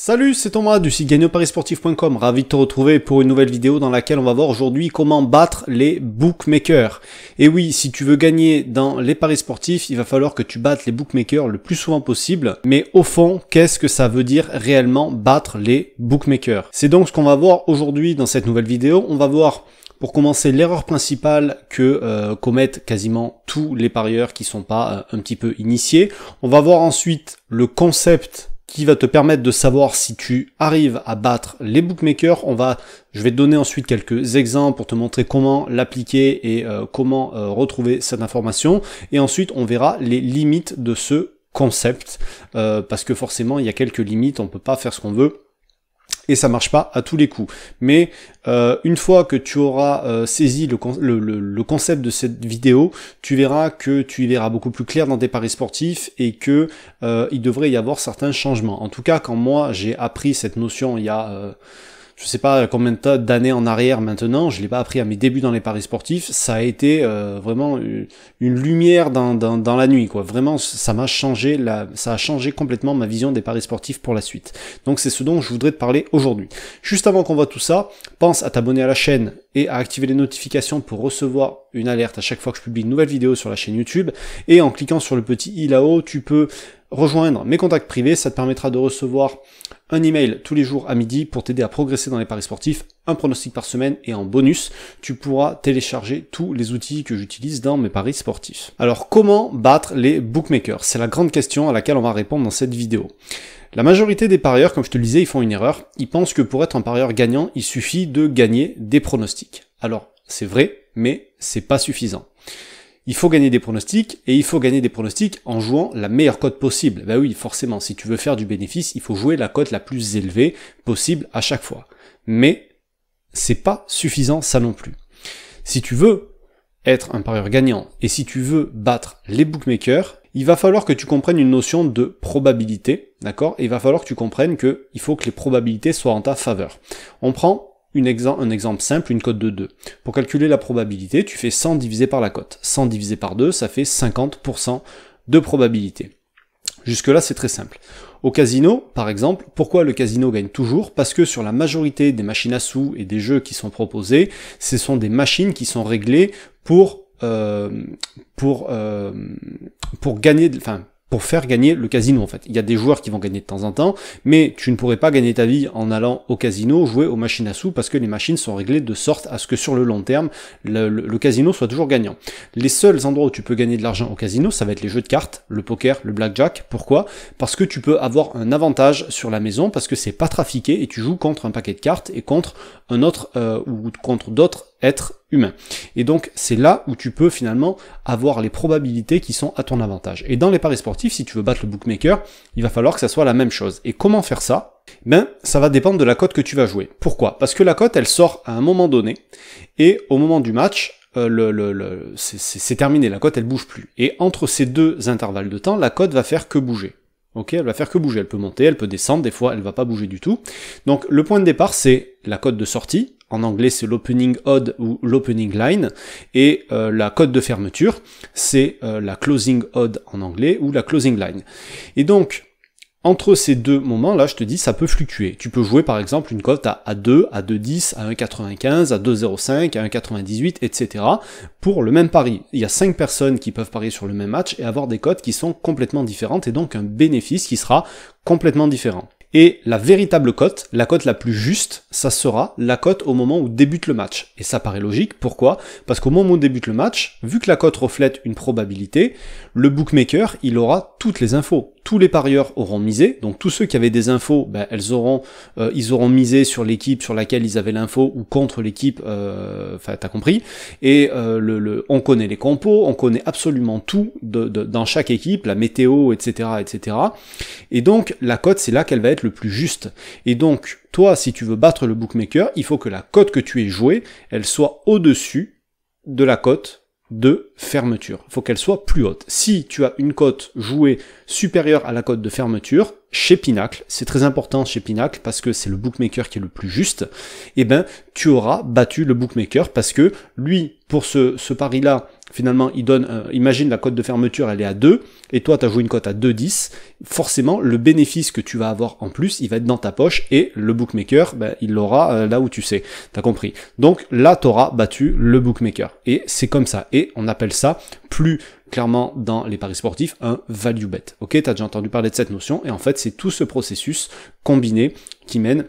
Salut, c'est Thomas du site gagnoparisportif.com, ravi de te retrouver pour une nouvelle vidéo dans laquelle on va voir aujourd'hui comment battre les bookmakers. Et oui, si tu veux gagner dans les paris sportifs, il va falloir que tu battes les bookmakers le plus souvent possible. Mais au fond, qu'est-ce que ça veut dire réellement battre les bookmakers C'est donc ce qu'on va voir aujourd'hui dans cette nouvelle vidéo. On va voir pour commencer l'erreur principale que euh, commettent quasiment tous les parieurs qui sont pas euh, un petit peu initiés. On va voir ensuite le concept qui va te permettre de savoir si tu arrives à battre les bookmakers. On va, je vais te donner ensuite quelques exemples pour te montrer comment l'appliquer et euh, comment euh, retrouver cette information. Et ensuite, on verra les limites de ce concept, euh, parce que forcément, il y a quelques limites, on peut pas faire ce qu'on veut et ça marche pas à tous les coups. Mais euh, une fois que tu auras euh, saisi le, le, concept de cette vidéo, tu verras que tu y verras beaucoup plus clair dans tes paris sportifs et que euh, il devrait y avoir certains changements. En tout cas, quand moi j'ai appris cette notion il y a je sais pas combien de d'années en arrière maintenant, je l'ai pas appris à mes débuts dans les paris sportifs, ça a été euh, vraiment une, lumière dans, dans, dans, la nuit, quoi. Vraiment, ça m'a changé, la, ça a changé complètement ma vision des paris sportifs pour la suite. Donc c'est ce dont je voudrais te parler aujourd'hui. Juste avant qu'on voit tout ça, pense à t'abonner à la chaîne et à activer les notifications pour recevoir une alerte à chaque fois que je publie une nouvelle vidéo sur la chaîne YouTube. Et en cliquant sur le petit i là-haut, tu peux rejoindre mes contacts privés. Ça te permettra de recevoir un email tous les jours à midi pour t'aider à progresser dans les paris sportifs, un pronostic par semaine et en bonus, tu pourras télécharger tous les outils que j'utilise dans mes paris sportifs. Alors comment battre les bookmakers C'est la grande question à laquelle on va répondre dans cette vidéo. La majorité des parieurs, comme je te le disais, ils font une erreur. Ils pensent que pour être un parieur gagnant, il suffit de gagner des pronostics. Alors, c'est vrai, mais c'est pas suffisant. Il faut gagner des pronostics et il faut gagner des pronostics en jouant la meilleure cote possible. Ben oui, forcément, si tu veux faire du bénéfice, il faut jouer la cote la plus élevée possible à chaque fois. Mais c'est pas suffisant ça non plus. Si tu veux être un parieur gagnant et si tu veux battre les bookmakers, il va falloir que tu comprennes une notion de probabilité, d'accord il va falloir que tu comprennes que il faut que les probabilités soient en ta faveur. On prend un exemple simple, une cote de 2. Pour calculer la probabilité, tu fais 100 divisé par la cote. 100 divisé par 2, ça fait 50% de probabilité. Jusque-là, c'est très simple. Au casino, par exemple, pourquoi le casino gagne toujours Parce que sur la majorité des machines à sous et des jeux qui sont proposés, ce sont des machines qui sont réglées pour, euh, pour, euh, pour gagner, enfin, pour faire gagner le casino en fait. Il y a des joueurs qui vont gagner de temps en temps, mais tu ne pourrais pas gagner ta vie en allant au casino jouer aux machines à sous parce que les machines sont réglées de sorte à ce que sur le long terme, le, casino soit toujours gagnant. Les seuls endroits où tu peux gagner de l'argent au casino, ça va être les jeux de cartes, le poker, le blackjack. Pourquoi Parce que tu peux avoir un avantage sur la maison parce que c'est pas trafiqué et tu joues contre un paquet de cartes et contre un autre euh, ou contre d'autres être humain. Et donc c'est là où tu peux finalement avoir les probabilités qui sont à ton avantage. Et dans les paris sportifs, si tu veux battre le bookmaker, il va falloir que ça soit la même chose. Et comment faire ça ben, ça va dépendre de la cote que tu vas jouer. Pourquoi Parce que la cote, elle sort à un moment donné, et au moment du match, euh, le, le, c'est terminé, la cote, elle bouge plus. Et entre ces deux intervalles de temps, la cote va faire que bouger. Ok, elle va faire que bouger, elle peut monter, elle peut descendre, des fois elle va pas bouger du tout. Donc le point de départ c'est la cote de sortie, en anglais c'est l'opening odd ou l'opening line, et euh, la cote de fermeture, c'est euh, la closing odd en anglais ou la closing line. Et donc, entre ces deux moments-là, je te dis, ça peut fluctuer. Tu peux jouer par exemple une cote à, à 2, à 2,10, à 1,95, à 2,05, à 1,98, etc. pour le même pari. Il y a 5 personnes qui peuvent parier sur le même match et avoir des cotes qui sont complètement différentes et donc un bénéfice qui sera complètement différent. Et la véritable cote, la cote la plus juste, ça sera la cote au moment où débute le match. Et ça paraît logique, pourquoi Parce qu'au moment où débute le match, vu que la cote reflète une probabilité, le bookmaker, il aura toutes les infos tous les parieurs auront misé, donc tous ceux qui avaient des infos, ben, elles auront, euh, ils auront misé sur l'équipe sur laquelle ils avaient l'info ou contre l'équipe, euh, enfin t'as compris. Et euh, le, on connaît les compos, on connaît absolument tout dans chaque équipe, la météo, etc., etc. Et donc la cote, c'est là qu'elle va être le plus juste. Et donc toi, si tu veux battre le bookmaker, il faut que la cote que tu aies jouée, elle soit au-dessus de la cote de fermeture. Il faut qu'elle soit plus haute. Si tu as une cote jouée supérieure à la cote de fermeture, chez Pinacle, c'est très important chez Pinacle parce que c'est le bookmaker qui est le plus juste, et eh ben tu auras battu le bookmaker parce que lui, pour ce, ce pari-là, finalement, il donne, euh, imagine la cote de fermeture, elle est à 2, et toi, tu as joué une cote à 2,10, forcément, le bénéfice que tu vas avoir en plus, il va être dans ta poche, et le bookmaker, bah, il l'aura euh, là où tu sais, t'as compris. Donc là, tu auras battu le bookmaker, et c'est comme ça, et on appelle ça, plus clairement dans les paris sportifs, un value bet. Ok, tu as déjà entendu parler de cette notion, et en fait, c'est tout ce processus combiné qui mène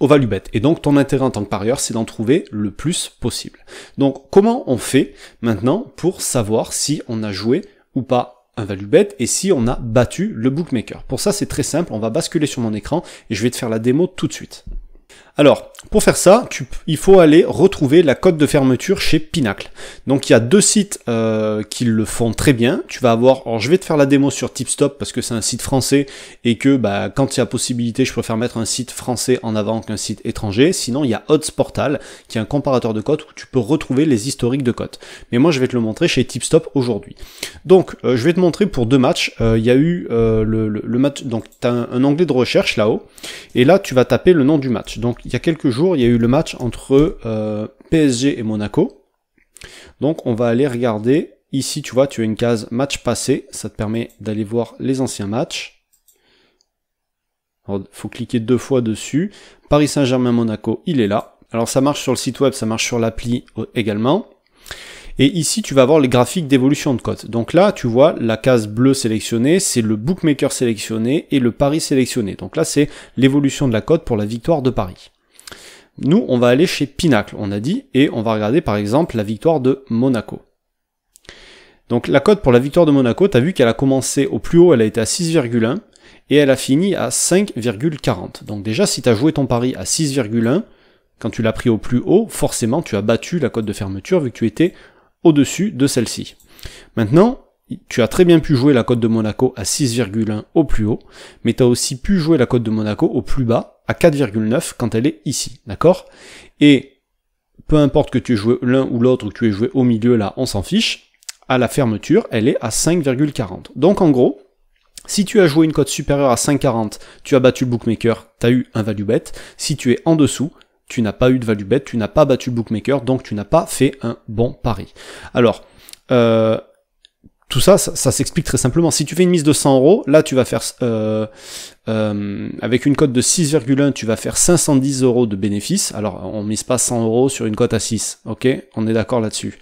au value bet. Et donc ton intérêt en tant que parieur, c'est d'en trouver le plus possible. Donc comment on fait maintenant pour savoir si on a joué ou pas un value bet et si on a battu le bookmaker Pour ça, c'est très simple, on va basculer sur mon écran et je vais te faire la démo tout de suite. Alors, pour faire ça, il faut aller retrouver la cote de fermeture chez Pinacle. Donc il y a deux sites euh, qui le font très bien. Tu vas avoir, je vais te faire la démo sur TipStop parce que c'est un site français et que bah, quand il y a possibilité, je préfère mettre un site français en avant qu'un site étranger. Sinon, il y a Odds Portal qui est un comparateur de cotes où tu peux retrouver les historiques de cotes. Mais moi, je vais te le montrer chez TipStop aujourd'hui. Donc, euh, je vais te montrer pour deux matchs. Euh, il y a eu le, match, donc tu as un, un onglet de recherche là-haut et là, tu vas taper le nom du match. Donc il y a quelques jours, il y a eu le match entre euh, PSG et Monaco. Donc on va aller regarder. Ici, tu vois, tu as une case match passé. Ça te permet d'aller voir les anciens matchs. Il faut cliquer deux fois dessus. Paris Saint-Germain-Monaco, il est là. Alors ça marche sur le site web, ça marche sur l'appli euh, également. Et ici, tu vas voir les graphiques d'évolution de cote. Donc là, tu vois, la case bleue sélectionnée, c'est le bookmaker sélectionné et le pari sélectionné. Donc là, c'est l'évolution de la cote pour la victoire de Paris. Nous, on va aller chez Pinacle, on a dit, et on va regarder par exemple la victoire de Monaco. Donc la cote pour la victoire de Monaco, tu as vu qu'elle a commencé au plus haut, elle a été à 6,1 et elle a fini à 5,40. Donc déjà, si tu as joué ton pari à 6,1, quand tu l'as pris au plus haut, forcément tu as battu la cote de fermeture vu que tu étais au-dessus de celle-ci. Maintenant, tu as très bien pu jouer la cote de Monaco à 6,1 au plus haut, mais tu as aussi pu jouer la cote de Monaco au plus bas, à 4,9 quand elle est ici, d'accord Et peu importe que tu aies joué l'un ou l'autre ou que tu aies joué au milieu là, on s'en fiche, à la fermeture, elle est à 5,40. Donc en gros, si tu as joué une cote supérieure à 5,40, tu as battu le bookmaker, tu as eu un value bet. Si tu es en dessous, tu n'as pas eu de value bet, tu n'as pas battu bookmaker, donc tu n'as pas fait un bon pari. Alors, euh, tout ça, ça, s'explique très simplement. Si tu fais une mise de 100 euros, là tu vas faire euh, euh, avec une cote de 6,1, tu vas faire 510 euros de bénéfice. Alors on mise pas 100 euros sur une cote à 6, ok On est d'accord là-dessus.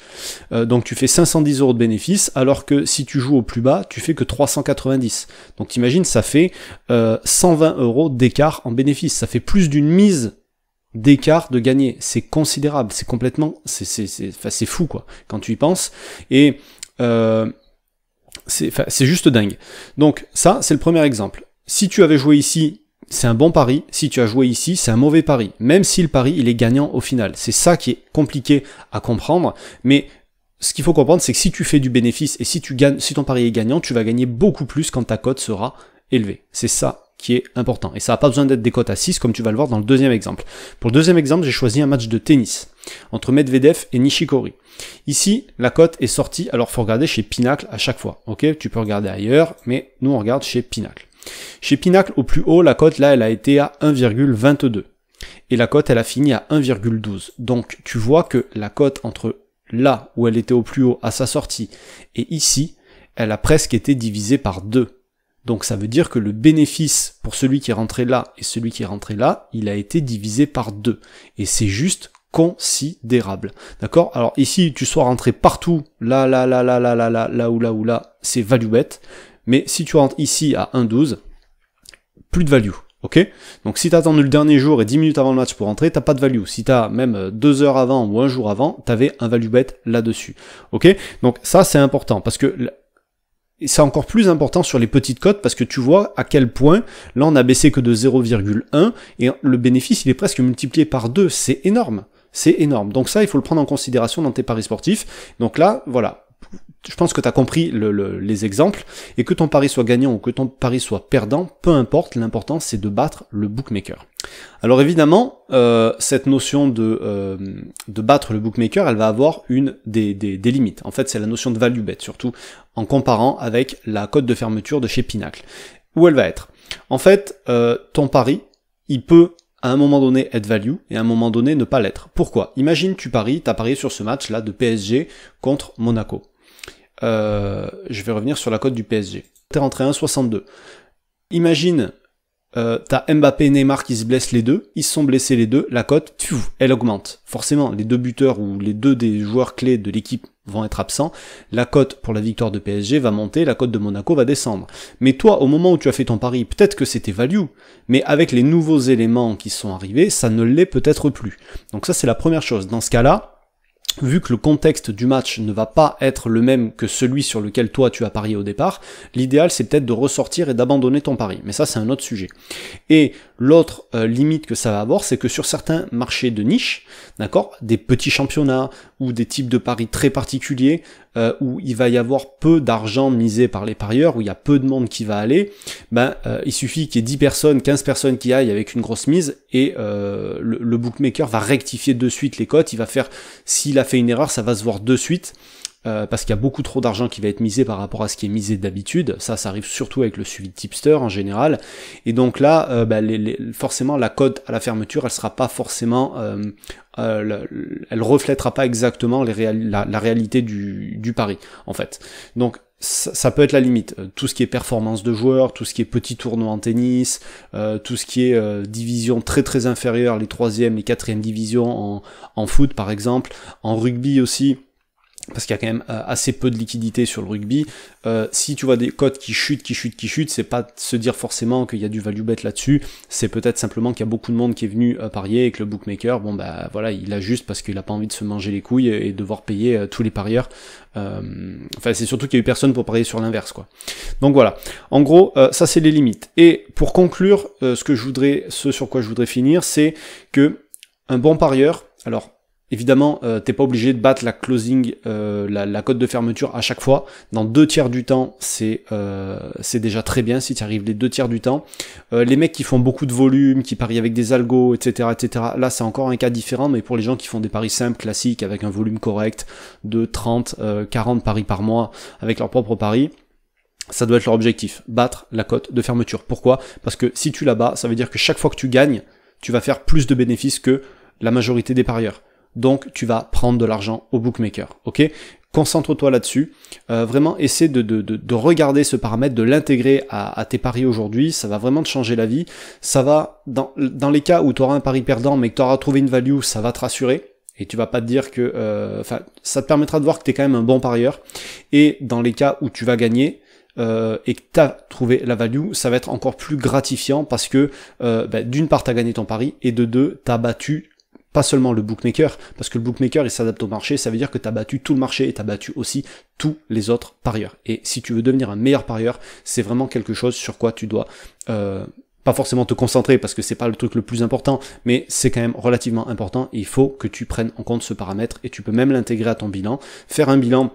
donc tu fais 510 euros de bénéfice, alors que si tu joues au plus bas, tu fais que 390. Donc t'imagines, ça fait 120 euros d'écart en bénéfice. Ça fait plus d'une mise d'écart de gagner. C'est considérable, c'est complètement, c'est c'est fou quoi quand tu y penses. Et euh, c'est juste dingue. Donc ça, c'est le premier exemple. Si tu avais joué ici, c'est un bon pari. Si tu as joué ici, c'est un mauvais pari. Même si le pari, il est gagnant au final. C'est ça qui est compliqué à comprendre. Mais ce qu'il faut comprendre, c'est que si tu fais du bénéfice et si tu gagnes, si ton pari est gagnant, tu vas gagner beaucoup plus quand ta cote sera élevée. C'est ça qui est important. Et ça n'a pas besoin d'être des cotes à 6 comme tu vas le voir dans le deuxième exemple. Pour le deuxième exemple, j'ai choisi un match de tennis entre Medvedev et Nishikori. Ici, la cote est sortie, alors faut regarder chez Pinacle à chaque fois. Ok, tu peux regarder ailleurs, mais nous on regarde chez Pinacle. Chez Pinacle, au plus haut, la cote là, elle a été à 1,22. Et la cote, elle a fini à 1,12. Donc tu vois que la cote entre là où elle était au plus haut à sa sortie et ici, elle a presque été divisée par 2. Donc ça veut dire que le bénéfice pour celui qui est rentré là et celui qui est rentré là, il a été divisé par deux. Et c'est juste considérable. D'accord Alors ici, tu sois rentré partout, là, là, là, là, là, là, là, là ou là ou là, c'est value bet. Mais si tu rentres ici à 1,12, plus de value. Ok Donc si tu attendu le dernier jour et 10 minutes avant le match pour rentrer, t'as pas de value. Si tu as même euh, deux heures avant ou un jour avant, tu avais un value bet là-dessus. Ok Donc ça c'est important parce que et c'est encore plus important sur les petites cotes parce que tu vois à quel point, là on a baissé que de 0,1 et le bénéfice il est presque multiplié par 2, c'est énorme. C'est énorme. Donc ça, il faut le prendre en considération dans tes paris sportifs. Donc là, voilà, je pense que tu as compris les exemples, et que ton pari soit gagnant ou que ton pari soit perdant, peu importe, l'important c'est de battre le bookmaker. Alors évidemment, euh, cette notion de, euh, de battre le bookmaker, elle va avoir une des, des, des limites. En fait, c'est la notion de value bet, surtout en comparant avec la cote de fermeture de chez Pinacle. Où elle va être En fait, euh, ton pari, il peut à un moment donné être value et à un moment donné ne pas l'être. Pourquoi Imagine tu paries, tu as parié sur ce match là de PSG contre Monaco. Euh, je vais revenir sur la cote du PSG. T'es rentré 1,62. Imagine, euh, t'as Mbappé et Neymar qui se blessent les deux, ils se sont blessés les deux, la cote, elle augmente. Forcément, les deux buteurs ou les deux des joueurs clés de l'équipe vont être absents, la cote pour la victoire de PSG va monter, la cote de Monaco va descendre. Mais toi, au moment où tu as fait ton pari, peut-être que c'était value, mais avec les nouveaux éléments qui sont arrivés, ça ne l'est peut-être plus. Donc ça, c'est la première chose. Dans ce cas-là, vu que le contexte du match ne va pas être le même que celui sur lequel toi tu as parié au départ, l'idéal c'est peut-être de ressortir et d'abandonner ton pari. Mais ça c'est un autre sujet. Et L'autre euh, limite que ça va avoir, c'est que sur certains marchés de niche, d'accord, des petits championnats ou des types de paris très particuliers, euh, où il va y avoir peu d'argent misé par les parieurs, où il y a peu de monde qui va aller, ben, euh, il suffit qu'il y ait 10 personnes, 15 personnes qui aillent avec une grosse mise, et le, le bookmaker va rectifier de suite les cotes, il va faire, s'il a fait une erreur, ça va se voir de suite, euh, parce qu'il y a beaucoup trop d'argent qui va être misé par rapport à ce qui est misé d'habitude. Ça, ça arrive surtout avec le suivi de tipster en général. Et donc là, euh, bah, les, les, forcément, la cote à la fermeture, elle sera pas forcément, euh, euh elle reflètera pas exactement les la, réalité du, du pari, en fait. Donc ça, peut être la limite. Tout ce qui est performance de joueurs, tout ce qui est petit tournoi en tennis, tout ce qui est division très très inférieure, les troisièmes, les quatrièmes divisions en, en foot par exemple, en rugby aussi parce qu'il y a quand même euh, assez peu de liquidité sur le rugby. Euh, si tu vois des cotes qui chutent, qui chutent, qui chutent, c'est pas se dire forcément qu'il y a du value bet là-dessus, c'est peut-être simplement qu'il y a beaucoup de monde qui est venu euh, parier et que le bookmaker, bon bah voilà, il juste parce qu'il a pas envie de se manger les couilles et devoir payer tous les parieurs. enfin, c'est surtout qu'il y a eu personne pour parier sur l'inverse, quoi. Donc voilà. En gros, ça c'est les limites. Et pour conclure, ce que je voudrais, ce sur quoi je voudrais finir, c'est que un bon parieur, alors Évidemment, tu euh, t'es pas obligé de battre la closing, euh, la, cote de fermeture à chaque fois. Dans deux tiers du temps, c'est euh, c'est déjà très bien si tu arrives les deux tiers du temps. les mecs qui font beaucoup de volume, qui parient avec des algos, etc., etc. Là, c'est encore un cas différent, mais pour les gens qui font des paris simples, classiques, avec un volume correct de 30, 40 paris par mois avec leur propre pari, Ça doit être leur objectif, battre la cote de fermeture. Pourquoi Parce que si tu la bats, ça veut dire que chaque fois que tu gagnes, tu vas faire plus de bénéfices que la majorité des parieurs donc tu vas prendre de l'argent au bookmaker. Ok Concentre-toi là-dessus. Euh, vraiment, essaie de, de, regarder ce paramètre, de l'intégrer à, tes paris aujourd'hui. Ça va vraiment te changer la vie. Ça va, dans, les cas où tu auras un pari perdant, mais que tu auras trouvé une value, ça va te rassurer. Et tu vas pas te dire que... Euh, enfin, ça te permettra de voir que tu es quand même un bon parieur. Et dans les cas où tu vas gagner, euh, et que tu as trouvé la value, ça va être encore plus gratifiant parce que ben, d'une part, tu as gagné ton pari et de deux, tu as battu pas seulement le bookmaker, parce que le bookmaker il s'adapte au marché, ça veut dire que tu as battu tout le marché et tu as battu aussi tous les autres parieurs. Et si tu veux devenir un meilleur parieur, c'est vraiment quelque chose sur quoi tu dois euh, pas forcément te concentrer parce que c'est pas le truc le plus important, mais c'est quand même relativement important. Et il faut que tu prennes en compte ce paramètre et tu peux même l'intégrer à ton bilan, faire un bilan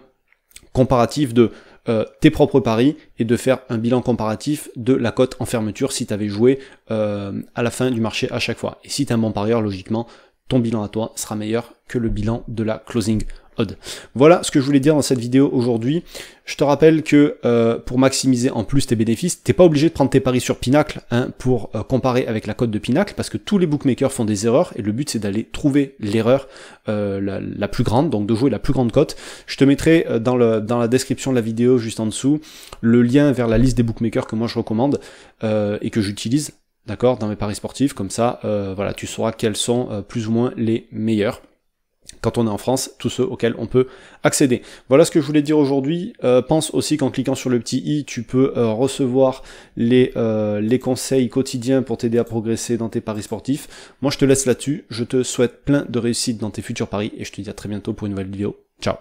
comparatif de euh, tes propres paris et de faire un bilan comparatif de la cote en fermeture si tu avais joué euh, à la fin du marché à chaque fois. Et si tu es un bon parieur, logiquement, ton bilan à toi sera meilleur que le bilan de la closing odd. Voilà ce que je voulais dire dans cette vidéo aujourd'hui. Je te rappelle que euh, pour maximiser en plus tes bénéfices, t'es pas obligé de prendre tes paris sur Pinacle hein, pour euh, comparer avec la cote de Pinacle, parce que tous les bookmakers font des erreurs et le but c'est d'aller trouver l'erreur euh, la, plus grande, donc de jouer la plus grande cote. Je te mettrai dans, le, dans la description de la vidéo juste en dessous le lien vers la liste des bookmakers que moi je recommande et que j'utilise d'accord, dans mes paris sportifs, comme ça, euh, voilà, tu sauras quels sont euh, plus ou moins les meilleurs quand on est en France, tous ceux auxquels on peut accéder. Voilà ce que je voulais dire aujourd'hui. Euh, pense aussi qu'en cliquant sur le petit i, tu peux recevoir les, les, conseils quotidiens pour t'aider à progresser dans tes paris sportifs. Moi, je te laisse là-dessus. Je te souhaite plein de réussite dans tes futurs paris et je te dis à très bientôt pour une nouvelle vidéo. Ciao